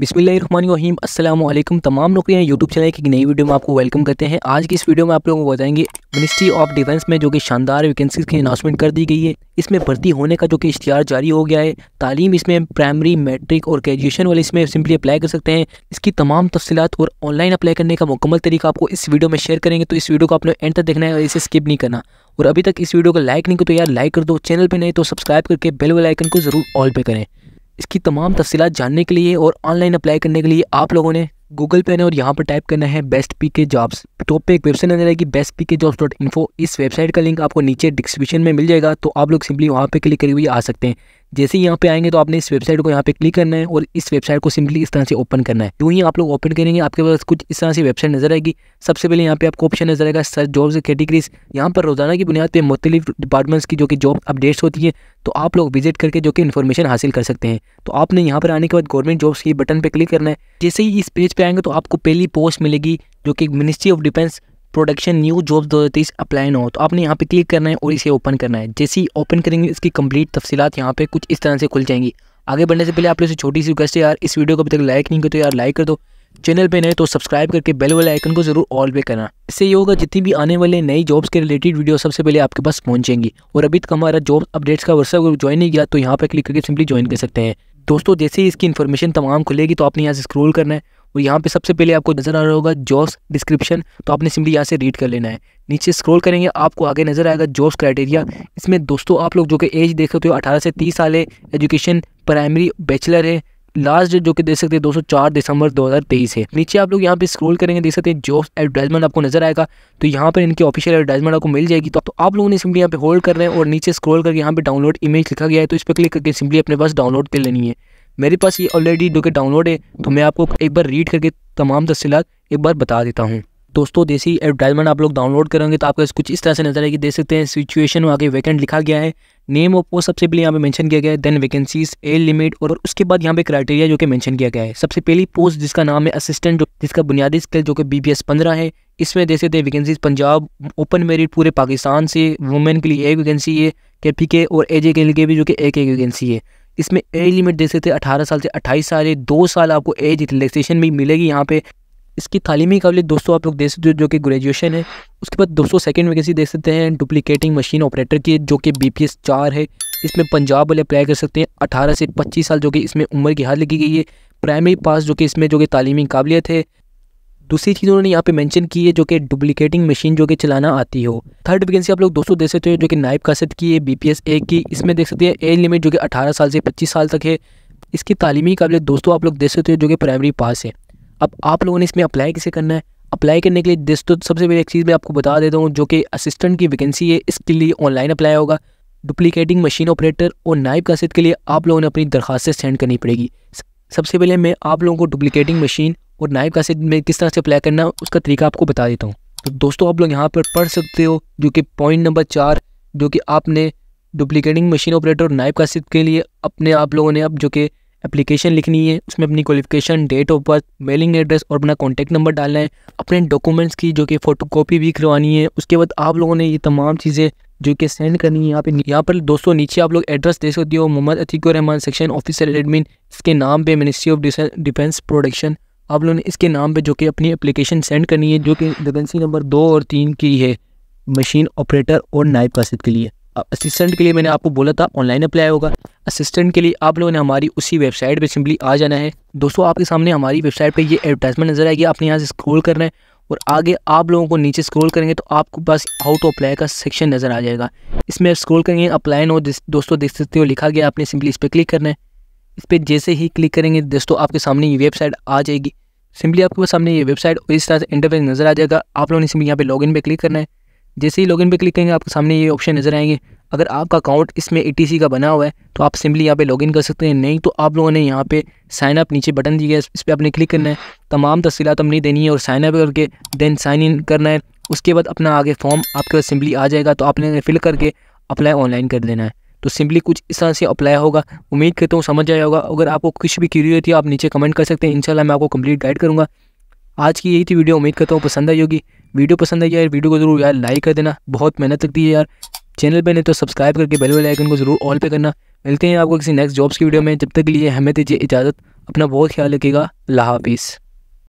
बिसमीम अल्लाम तमाम नौकरियाँ यूट्यूब चैनल की नई वीडियो में आपको वेलकम करते हैं आज की इस वीडियो में आप लोगों को बताएंगे मिनिस्ट्री ऑफ डिफेंस में जो कि शानदार वैकेंसीज की अनाउंसमेंट कर दी गई है इसमें भर्ती होने का जो कि इश्तिहार जारी हो गया है तालीम इसमें प्राइमरी मेट्रिक और ग्रेजुएशन वाले इसमें सिंपली अप्लाई कर सकते हैं इसकी तमाम तफसीत और ऑनलाइन अप्लाई करने का मुकम्मल तरीका आपको इस वीडियो में शेयर करेंगे तो इस वीडियो को आपने एंड तक देखना है और इसे स्किप नहीं करना और अभी तक इस वीडियो को लाइक नहीं करो तो यार लाइक कर दो चैनल पर नहीं तो सब्सक्राइब करके बेल आइकन को जरूर ऑल पे करें इसकी तमाम तफसीत जानने के लिए और ऑनलाइन अप्लाई करने के लिए आप लोगों ने गूगल पे ने और यहाँ पर टाइप करना है best P K jobs top तो पे एक वेबसाइट नजर आएगी best P K jobs dot info इस वेबसाइट का लिंक आपको नीचे डिस्क्रिप्शन में मिल जाएगा तो आप लोग सिंपली वहाँ पे क्लिक करके भी आ सकते हैं जैसे ही यहाँ पे आएंगे तो आपने इस वेबसाइट को यहाँ पे क्लिक करना है और इस वेबसाइट को सिंपली इस तरह से ओपन करना है जो ही आप लोग ओपन करेंगे आपके पास कुछ इस तरह से वेबसाइट नजर आएगी सबसे पहले यहाँ पे आपको ऑप्शन नजर आएगा सर्च जॉब्स कैटेगरीज यहाँ पर रोजाना की बुनियाद पर मुख्तलिफ डिपार्टमेंट्स की जो कि जॉब अपडेट्स होती है तो आप लोग विजिट करके जो कि इन्फॉर्मेशन हासिल कर सकते हैं तो आपने यहाँ पर आने के बाद गवर्नमेंट जॉब्स की बटन पर क्लिक करना है जैसे ही इस पेज पर आएंगे तो आपको पहली पोस्ट मिलेगी जो कि ministry of defence production new job दो हज़ार तेईस अप्लाई ना हो तो आपने यहाँ पे क्लिक करना है और इसे ओपन करना है जैसे ही ओपन करेंगे इसकी कंप्लीट तफसीत यहाँ पे कुछ इस तरह से खुल जाएंगी आगे बढ़ने से पहले आप लोग से छोटी सी रिक्वेस्ट है यार इस वीडियो को अभी तक लाइक नहीं कर तो यार लाइक कर दो चैनल पे नए तो सब्सक्राइब करके बेल वाले आइकन को जरूर ऑल पे करना इससे ये होगा जितनी भी आने वाले नई जॉब्स के रिलेटेड वीडियो सबसे पहले आपके पास पहुंचेंगी और अभी तक हमारा जॉब अपडेट्स का वर्षा ग्रुप ज्वाइन नहीं किया तो यहाँ पर क्लिक करके सिंपली ज्वाइन कर सकते हैं दोस्तों जैसे ही इसकी इन्फॉर्मेशन तमाम खुलेगी तो आपने यहाँ से स्क्रोल करना है और यहाँ पे सबसे पहले आपको नज़र आ रहा होगा जॉब्स डिस्क्रिप्शन तो आपने सिंपली यहाँ से रीड कर लेना है नीचे स्क्रॉल करेंगे आपको आगे नज़र आएगा जॉब्स क्राइटेरिया इसमें दोस्तों आप लोग जो कि एज देख सकते हो अठारह से तीस साल है एजुकेशन प्राइमरी बैचलर है लास्ट जो कि देख सकते हैं सौ चार दिसंबर 2023 है नीचे आप लोग यहाँ पे स्क्रॉल करेंगे देख सकते हैं जॉब्स एडवर्टाइजमेंट आपको नजर आएगा तो यहाँ पर इनकी ऑफिशियल एडवर्टाइजमेंट आपको मिल जाएगी तो, तो आप लोगों ने सिंपली यहाँ पे होल्ड कर रहे हैं और नीचे स्क्रॉल करके यहाँ पे डाउनलोड इमेज लिखा गया है तो इस पर क्लिक करके सिंपली अपने पास डाउनलोड कर लेनी है मेरे पास ये ऑलरेडी डोके डाउनलोड है तो मैं आपको एक बार रीड करके तमाम तफसीत एक बार बता देता हूँ दोस्तों देसी एडवर्टाइजमेंट आप लोग डाउनलोड करेंगे तो आपको कुछ इस तरह से नजर आएगी देख सकते हैं सिचुएशन में आगे वैकेंट लिखा गया है नेम ऑफ पोस्ट सबसे पहले यहाँ पे मेंशन किया गया है देन वैकेंसीज एज लिमिट और उसके बाद यहाँ पे क्राइटेरिया जो कि मेंशन किया गया है सबसे पहली पोस्ट जिसका नाम है असिस्टेंट जिसका बुनियादी स्किल जो कि बी बी एस पंद्रह है इसमें देख सकते हैं वैकेंसीज पंजाब ओपन मेरिट पूरे पाकिस्तान से वुमेन के लिए एक वैकेंसी है के पी के और ए के लिए भी जो कि एक एक वैकेंसी है इसमें एज लिमिट दे सकते अठारह साल से अट्ठाईस साल या दो साल आपको एज रिलैक्सेशन भी मिलेगी यहाँ पे इसकी तालीमी काबिल दोस्तों आप लोग देख सकते हो जो कि ग्रेजुएशन है उसके बाद दोस्तों सेकेंड वैकेंसी देख सकते हैं डुप्लीकेटिंग मशीन ऑपरेटर की जो कि बी पी एस चार है इसमें पंजाब वाले अप्लाई कर सकते हैं अठारह से पच्चीस साल जो कि इसमें उम्र की हाथ लिखी गई है प्राइमरी पास जो कि इसमें जो कि तालीमी काबिलियत है दूसरी चीज़ उन्होंने यहाँ पे मेंशन की है जो कि डुप्लीकेटिंग मशीन जो कि चलाना आती हो थर्ड वैकेंसी आप लोग दोस्तों देख सकते हो जो कि नाइब कासद की है बी पी एस ए की इसमें देख सकते हैं एज लिमिट जो कि अठारह साल से पच्चीस साल तक है इसकी तालीमी काबिलियत दोस्तों आप लोग देख सकते हो जो कि प्राइमरी पास है अब आप लोगों ने इसमें अप्लाई कैसे करना है अप्लाई करने के लिए दोस्तों सबसे पहले एक चीज़ मैं आपको बता देता हूँ जो कि असिस्टेंट की वैकेंसी है इसके लिए ऑनलाइन अप्लाई होगा डुप्लीकेटिंग मशीन ऑपरेटर और नाइब कासद के लिए आप लोगों ने अपनी दरखास्तें सेंड करनी पड़ेगी सबसे पहले मैं आप लोगों को डुप्लीकेटिंग मशीन और नाइफ का सेट में किस तरह से अप्लाई करना उसका तरीका आपको बता देता हूँ तो दोस्तों आप लोग यहाँ पर पढ़ सकते हो जो कि पॉइंट नंबर चार जो कि आपने डुप्लीकेटिंग मशीन ऑपरेटर नाइफ का सिद्ध के लिए अपने आप लोगों ने अब जो कि एप्लीकेशन लिखनी है उसमें अपनी qualification date of birth mailing address और अपना कॉन्टैक्ट नंबर डालना है अपने डॉक्यूमेंट्स की जो कि फ़ोटो भी करवानी है उसके बाद आप लोगों ने ये तमाम चीज़ें जो कि सेंड करनी है यहाँ पर यहाँ पर दोस्तों नीचे आप लोग एड्रेस दे सकते हो Mohammad Atiqur Rahman section officer admin इसके नाम पर मिनिस्ट्री ऑफ डिफेंस प्रोडक्शन आप लोगों ने इसके नाम पे जो कि अपनी एप्लीकेशन सेंड करनी है जो कि वैकेंसी नंबर दो और तीन की है मशीन ऑपरेटर और नायब कासिद के लिए असिस्टेंट के लिए मैंने आपको बोला था ऑनलाइन अप्लाई होगा असिस्टेंट के लिए आप लोगों ने हमारी उसी वेबसाइट पे सिंपली आ जाना है दोस्तों आपके सामने हमारी वेबसाइट पे ये एडवर्टाइजमेंट नज़र आएगी आपने यहाँ से स्क्रॉल करना है और आगे आप लोगों को नीचे स्क्रॉल करेंगे तो आपको पास हाउ टू अप्लाई का सेक्शन नज़र आ जाएगा इसमें स्क्रॉल करेंगे अप्लाई नो दोस्तों देख सकते हो लिखा गया आपने सिंपली इस पर क्लिक करना है इस पर जैसे ही क्लिक करेंगे दोस्तों आपके सामने ये वेबसाइट आ जाएगी सिंपली आपके सामने ये वेबसाइट और इस तरह से इंटरफेस नज़र आ जाएगा आप लोगों ने सिंपली यहाँ पे लॉगिन पे क्लिक करना है जैसे ही लॉगिन पे क्लिक करेंगे आपके सामने ये ऑप्शन नज़र आएंगे अगर आपका अकाउंट इसमें ई का बना हुआ है तो आप सिंपली यहाँ पे लॉगिन कर सकते हैं नहीं तो आप लोगों ने यहाँ पे साइन अप नीचे बटन दिया है इस पर आपने क्लिक करना है तमाम तफसीत तो हमने देनी है और साइनअप करके देन साइन इन करना है उसके बाद अपना आगे फॉर्म आपके पास सिंपली आ जाएगा तो आपने फिल करके अप्लाई ऑनलाइन कर देना है तो सिंपली कुछ इस तरह से अप्लाई होगा उम्मीद करता हूँ समझ आया होगा अगर आपको कुछ भी क्यूरी होती है आप नीचे कमेंट कर सकते हैं इंशाल्लाह मैं आपको कंप्लीट गाइड करूँगा आज की यही थी वीडियो उम्मीद करता हूँ पसंद आई होगी वीडियो पसंद आई यार वीडियो को जरूर यार लाइक कर देना बहुत मेहनत लगती है यार चैनल पर नहीं तो सब्सक्राइब करके बेल वाले आइकन को जरूर ऑल पे करना मिलते हैं आपको किसी नेक्स्ट जॉब्स की वीडियो में जब तक के लिए हमें दीजिए इजाज़त अपना बहुत ख्याल रखेगा ला हाफिज़